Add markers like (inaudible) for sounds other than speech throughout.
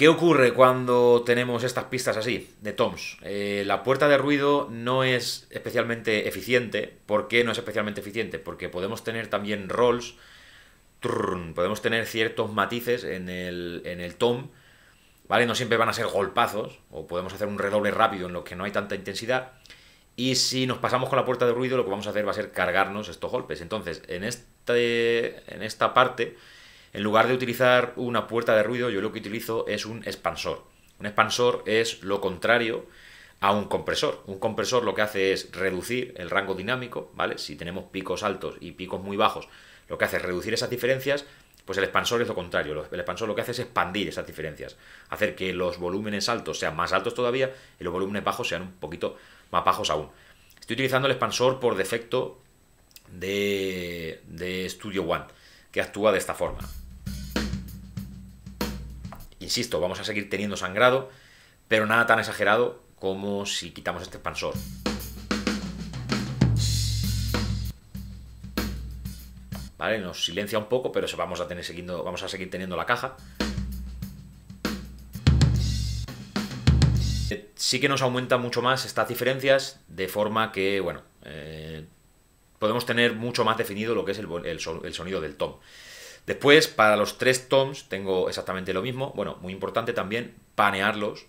¿Qué ocurre cuando tenemos estas pistas así, de toms? Eh, la puerta de ruido no es especialmente eficiente. ¿Por qué no es especialmente eficiente? Porque podemos tener también rolls, podemos tener ciertos matices en el, en el tom, ¿vale? No siempre van a ser golpazos, o podemos hacer un redoble rápido en los que no hay tanta intensidad. Y si nos pasamos con la puerta de ruido, lo que vamos a hacer va a ser cargarnos estos golpes. Entonces, en, este, en esta parte en lugar de utilizar una puerta de ruido, yo lo que utilizo es un expansor. Un expansor es lo contrario a un compresor. Un compresor lo que hace es reducir el rango dinámico, ¿vale? Si tenemos picos altos y picos muy bajos, lo que hace es reducir esas diferencias, pues el expansor es lo contrario. El expansor lo que hace es expandir esas diferencias, hacer que los volúmenes altos sean más altos todavía y los volúmenes bajos sean un poquito más bajos aún. Estoy utilizando el expansor por defecto de, de Studio One que actúa de esta forma. Insisto, vamos a seguir teniendo sangrado, pero nada tan exagerado como si quitamos este expansor. ¿Vale? Nos silencia un poco, pero vamos a, tener vamos a seguir teniendo la caja. Sí que nos aumenta mucho más estas diferencias, de forma que, bueno, eh, podemos tener mucho más definido lo que es el, sonido del tom. Después, para los tres toms tengo exactamente lo mismo. Bueno, muy importante también panearlos,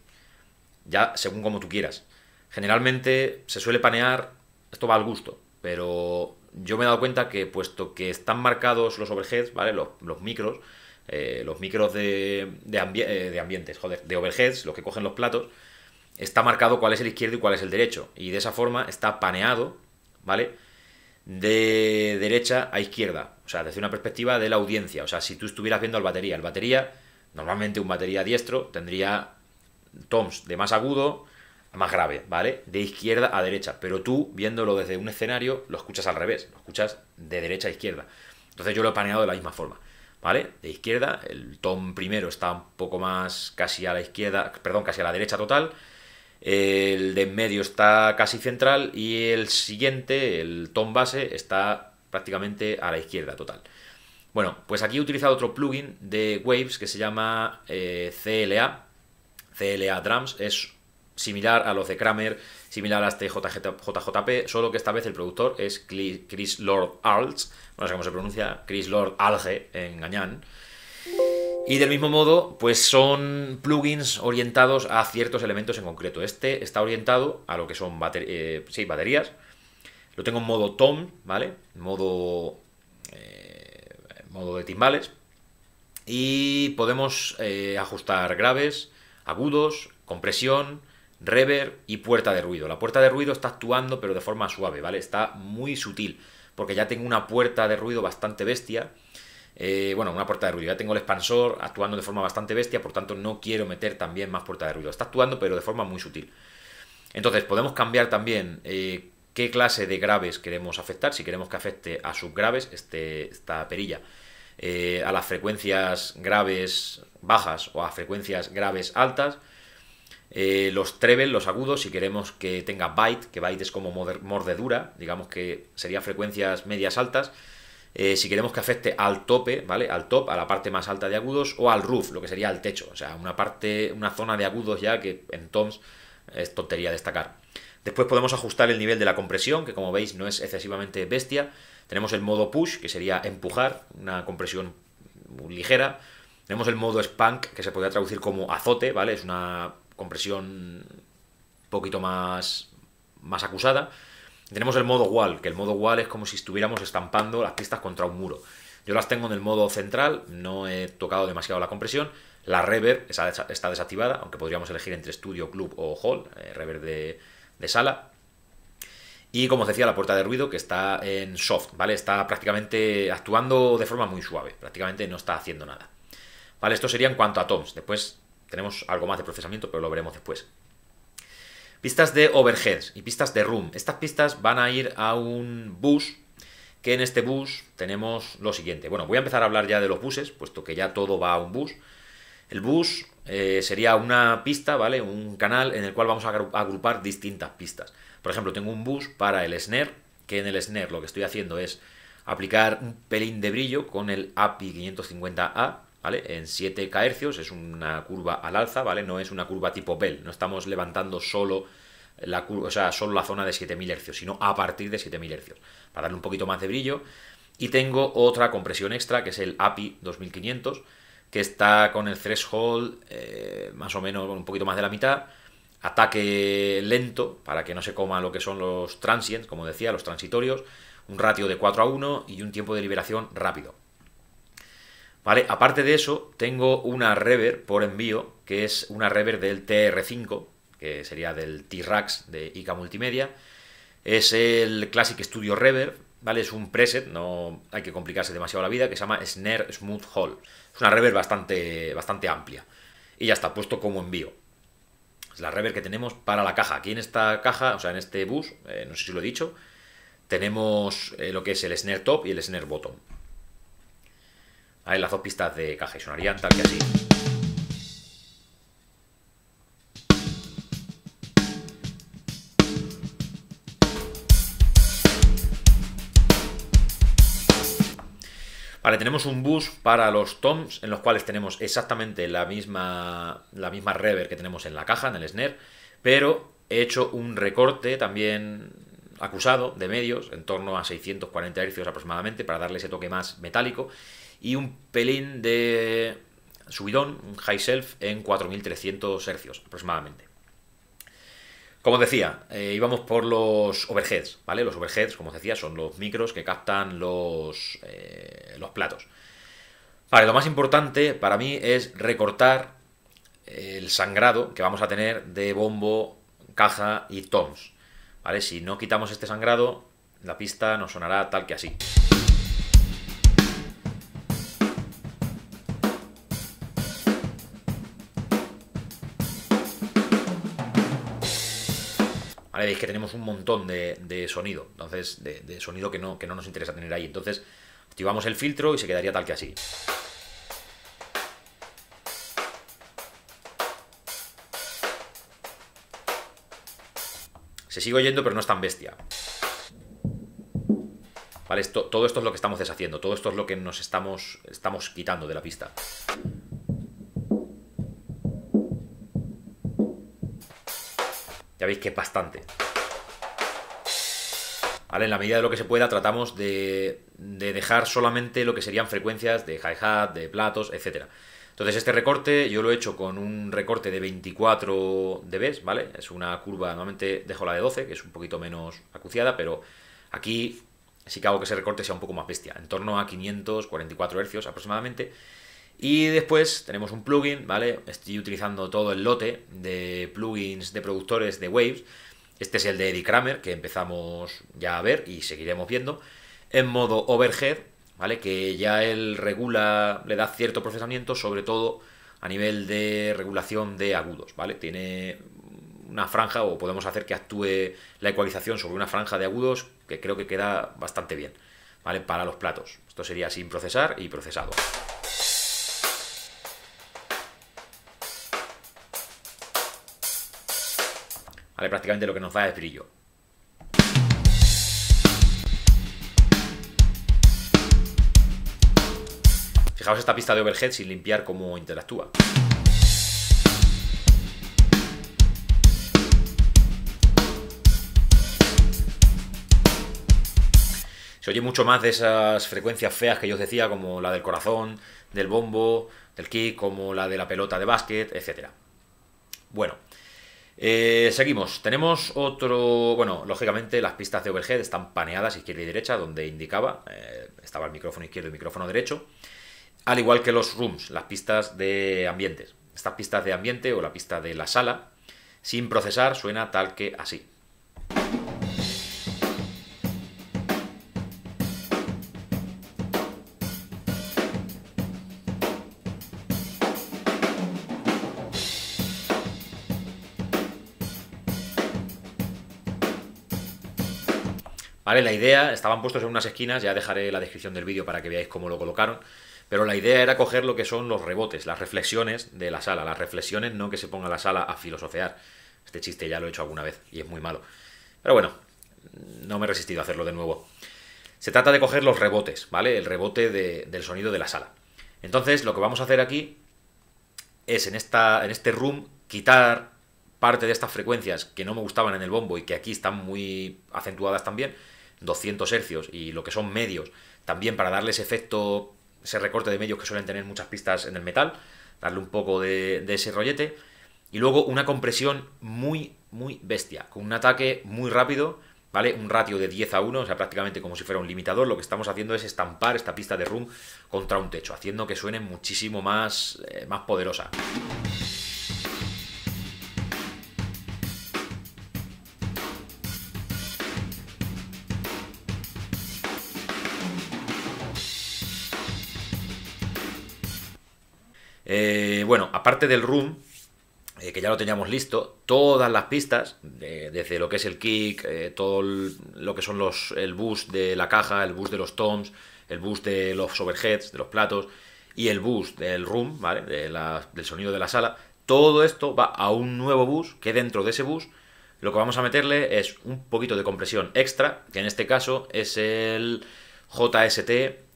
ya según como tú quieras. Generalmente se suele panear, esto va al gusto, pero yo me he dado cuenta que puesto que están marcados los overheads, ¿vale? Los, micros, eh, los micros de, de, eh, de, ambientes, joder, de overheads, los que cogen los platos, está marcado cuál es el izquierdo y cuál es el derecho. Y de esa forma está paneado, ¿vale? de derecha a izquierda, o sea, desde una perspectiva de la audiencia, o sea, si tú estuvieras viendo al batería, el batería, normalmente un batería diestro tendría toms de más agudo a más grave, ¿vale? De izquierda a derecha, pero tú viéndolo desde un escenario lo escuchas al revés, lo escuchas de derecha a izquierda. Entonces yo lo he paneado de la misma forma. ¿vale? De izquierda, el tom primero está un poco más casi a la izquierda, perdón, casi a la derecha total, el de en medio está casi central y el siguiente, el tom base, está prácticamente a la izquierda total. Bueno, pues aquí he utilizado otro plugin de Waves que se llama eh, CLA. CLA Drums es similar a los de Kramer, similar a este JJP, solo que esta vez el productor es Chris Lord Alge, no sé cómo se pronuncia, Chris Lord Alge en Gañán. Y del mismo modo, pues son plugins orientados a ciertos elementos en concreto. Este está orientado a lo que son eh, baterías. Lo tengo en modo tom, ¿vale? Modo, eh, modo de timbales. Y podemos eh, ajustar graves, agudos, compresión, reverb y puerta de ruido. La puerta de ruido está actuando pero de forma suave, ¿vale? Está muy sutil porque ya tengo una puerta de ruido bastante bestia eh, bueno, una puerta de ruido. Ya tengo el expansor actuando de forma bastante bestia, por tanto no quiero meter también más puerta de ruido. Está actuando, pero de forma muy sutil. Entonces, podemos cambiar también eh, qué clase de graves queremos afectar. Si queremos que afecte a subgraves, este, esta perilla, eh, a las frecuencias graves bajas o a frecuencias graves altas. los treble, los agudos, si queremos que tenga byte, que byte es como mordedura, digamos que sería frecuencias medias altas, eh, si queremos que afecte al tope, ¿vale? Al top, a la parte más alta de agudos, o al roof, lo que sería el techo, o sea, una parte, una zona de agudos ya que en toms es tontería destacar. Después podemos ajustar el nivel de la compresión, que como veis no es excesivamente bestia. Tenemos el modo push, que sería empujar, una compresión ligera. Tenemos el modo spank, que se podría traducir como azote, ¿vale? Es una compresión un poquito más, más acusada. Tenemos el modo wall, que el modo wall es como si estuviéramos estampando las pistas contra un muro. Yo las tengo en el modo central, no he tocado demasiado la compresión. La reverb está desactivada, aunque podríamos elegir entre estudio, club o hall, eh, reverb de, sala. Y como os decía, la puerta de ruido que está en soft, ¿vale? Está prácticamente actuando de forma muy suave, prácticamente no está haciendo nada. ¿Vale? Esto sería en cuanto a toms. Después tenemos algo más de procesamiento, pero lo veremos después pistas de overheads y pistas de room. Estas pistas van a ir a un bus, que en este bus tenemos lo siguiente. Bueno, voy a empezar a hablar ya de los buses, puesto que ya todo va a un bus. El bus eh, sería una pista, ¿vale? Un canal en el cual vamos a agrupar distintas pistas. Por ejemplo, tengo un bus para el snare, que en el snare lo que estoy haciendo es aplicar un pelín de brillo con el API 550A en 7 kHz es una curva al alza, ¿vale? No es una curva tipo Bell, no estamos levantando solo la zona de 7000 Hz, sino a partir de 7000 Hz, para darle un poquito más de brillo. Y tengo otra compresión extra, que es el API 2500, que está con el threshold eh, más o menos un poquito más de la mitad, ataque lento, para que no se coma lo que son los transients, como decía, los transitorios, un ratio de 4 a 1 y un tiempo de liberación rápido. Aparte de eso, tengo una rever por envío, que es una rever del TR5, que sería del T-Rax de ICA Multimedia. Es el Classic Studio Reverb, ¿vale? Es un preset, no hay que complicarse demasiado la vida, que se llama Snare Smooth Hall. Es una rever bastante, bastante amplia. Y ya está, puesto como envío. Es la rever que tenemos para la caja. Aquí en esta caja, o sea, en este bus, eh, no sé si lo he dicho, tenemos eh, lo que es el snare top y el snare bottom. Ahí las dos pistas de caja y sonarían tal que así. Vale, tenemos un bus para los toms en los cuales tenemos exactamente la misma, la misma reverb que tenemos en la caja, en el snare, pero he hecho un recorte también acusado de medios, en torno a 640 Hz aproximadamente, para darle ese toque más metálico y un pelín de subidón, un high self, en 4300 hercios aproximadamente. Como decía, eh, íbamos por los overheads, ¿vale? Los overheads, como os decía, son los micros que captan los, eh, los platos. Vale, lo más importante para mí es recortar el sangrado que vamos a tener de bombo, caja y toms. ¿Vale? Si no quitamos este sangrado, la pista nos sonará tal que así. veis que tenemos un montón de, sonido, entonces, de, sonido que no, que no nos interesa tener ahí. Entonces, activamos el filtro y se quedaría tal que así. Se sigue oyendo, pero no es tan bestia. ¿Vale? Esto, todo esto es lo que estamos deshaciendo, todo esto es lo que nos estamos, estamos quitando de la pista. veis que es bastante. Vale, en la medida de lo que se pueda tratamos de, dejar solamente lo que serían frecuencias de hi-hat, de platos, etc. Entonces este recorte yo lo he hecho con un recorte de 24 dB, ¿vale? Es una curva, normalmente dejo la de 12, que es un poquito menos acuciada, pero aquí sí que hago que ese recorte sea un poco más bestia, en torno a 544 hercios aproximadamente. Y después tenemos un plugin, ¿vale? Estoy utilizando todo el lote de plugins de productores de Waves. Este es el de Eddie Kramer, que empezamos ya a ver y seguiremos viendo. En modo overhead, ¿vale? Que ya él regula, le da cierto procesamiento, sobre todo a nivel de regulación de agudos, ¿vale? Tiene una franja o podemos hacer que actúe la ecualización sobre una franja de agudos que creo que queda bastante bien, ¿vale? Para los platos. Esto sería sin procesar y procesado. prácticamente lo que nos da es brillo. Fijaos esta pista de overhead sin limpiar cómo interactúa. se oye mucho más de esas frecuencias feas que yo os decía, como la del corazón, del bombo, del kick, como la de la pelota de básquet, etc. Bueno, eh, seguimos, tenemos otro, bueno, lógicamente las pistas de overhead están paneadas izquierda y derecha, donde indicaba, eh, estaba el micrófono izquierdo y el micrófono derecho, al igual que los rooms, las pistas de ambientes. Estas pistas de ambiente o la pista de la sala, sin procesar, suena tal que así. ¿Vale? La idea, estaban puestos en unas esquinas, ya dejaré la descripción del vídeo para que veáis cómo lo colocaron, pero la idea era coger lo que son los rebotes, las reflexiones de la sala, las reflexiones no que se ponga la sala a filosofear. Este chiste ya lo he hecho alguna vez y es muy malo. Pero bueno, no me he resistido a hacerlo de nuevo. Se trata de coger los rebotes, ¿vale? El rebote del sonido de la sala. Entonces, lo que vamos a hacer aquí es en, esta, en este room quitar parte de estas frecuencias que no me gustaban en el bombo y que aquí están muy acentuadas también, 200 hercios y lo que son medios, también para darle ese efecto, ese recorte de medios que suelen tener muchas pistas en el metal, darle un poco de, ese rollete. Y luego una compresión muy, muy bestia, con un ataque muy rápido, ¿vale? Un ratio de 10 a 1, o sea, prácticamente como si fuera un limitador. Lo que estamos haciendo es estampar esta pista de rum contra un techo, haciendo que suene muchísimo más, eh, más poderosa. Eh, bueno, aparte del room, eh, que ya lo teníamos listo, todas las pistas, desde lo que es el kick, eh, todo lo que son los, el bus de la caja, el bus de los toms, el bus de los overheads, de los platos, y el bus del room, ¿vale? del sonido de la sala, todo esto va a un nuevo bus que dentro de ese bus lo que vamos a meterle es un poquito de compresión extra, que en este caso es el JST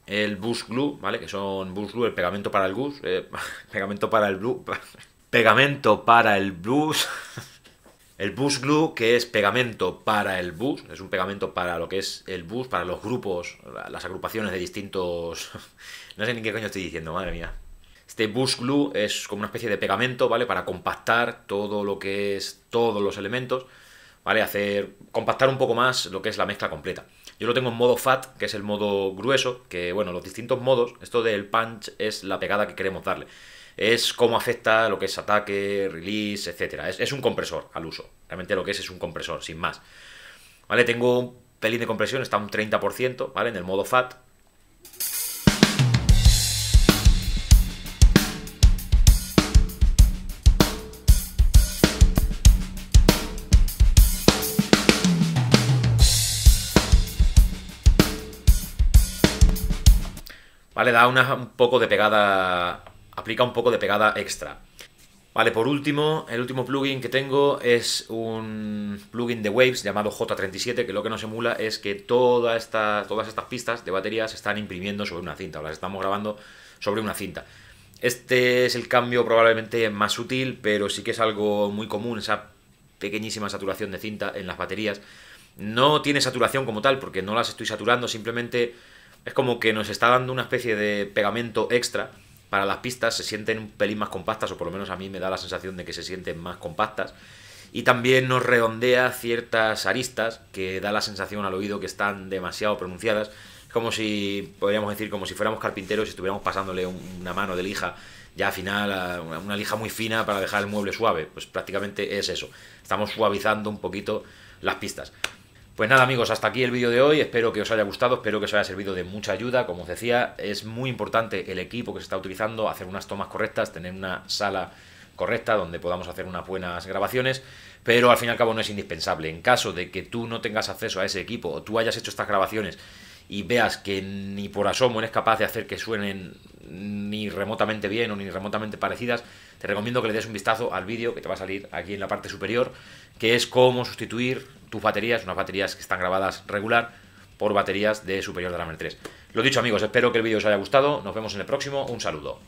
el Bus Glue, ¿vale? Que son Bus Glue, el pegamento para el bus eh, (laughs) pegamento para el Blue, (laughs) pegamento para el Blues. (laughs) El bus glue, que es pegamento para el bus, es un pegamento para lo que es el bus, para los grupos, las agrupaciones de distintos... no sé ni qué coño estoy diciendo, madre mía. Este bus glue es como una especie de pegamento, ¿vale? Para compactar todo lo que es todos los elementos ¿vale? Hacer, compactar un poco más lo que es la mezcla completa. Yo lo tengo en modo fat, que es el modo grueso, que bueno, los distintos modos, esto del punch es la pegada que queremos darle. Es cómo afecta lo que es ataque, release, etcétera. Es, es un compresor al uso. Realmente lo que es es un compresor, sin más. ¿Vale? Tengo un pelín de compresión, está un 30%, ¿vale? En el modo fat, ¿Vale? Da una, un poco de pegada, aplica un poco de pegada extra. Vale, por último, el último plugin que tengo es un plugin de Waves llamado J37, que lo que nos emula es que todas estas pistas de batería se están imprimiendo sobre una cinta, o las estamos grabando sobre una cinta. Este es el cambio probablemente más sutil, pero sí que es algo muy común, esa pequeñísima saturación de cinta en las baterías. No tiene saturación como tal, porque no las estoy saturando, simplemente es como que nos está dando una especie de pegamento extra para las pistas, se sienten un pelín más compactas, o por lo menos a mí me da la sensación de que se sienten más compactas. Y también nos redondea ciertas aristas que da la sensación al oído que están demasiado pronunciadas. Es como si, podríamos decir, como si fuéramos carpinteros y estuviéramos pasándole una mano de lija ya al final una lija muy fina para dejar el mueble suave. Pues prácticamente es eso. Estamos suavizando un poquito las pistas. Pues nada amigos, hasta aquí el vídeo de hoy, espero que os haya gustado, espero que os haya servido de mucha ayuda, como os decía, es muy importante el equipo que se está utilizando, hacer unas tomas correctas, tener una sala correcta donde podamos hacer unas buenas grabaciones, pero al fin y al cabo no es indispensable, en caso de que tú no tengas acceso a ese equipo o tú hayas hecho estas grabaciones y veas que ni por asomo eres capaz de hacer que suenen ni remotamente bien o ni remotamente parecidas, te recomiendo que le des un vistazo al vídeo que te va a salir aquí en la parte superior, que es cómo sustituir tus baterías, unas baterías que están grabadas regular, por baterías de superior de la 3. Lo dicho amigos, espero que el vídeo os haya gustado, nos vemos en el próximo, un saludo.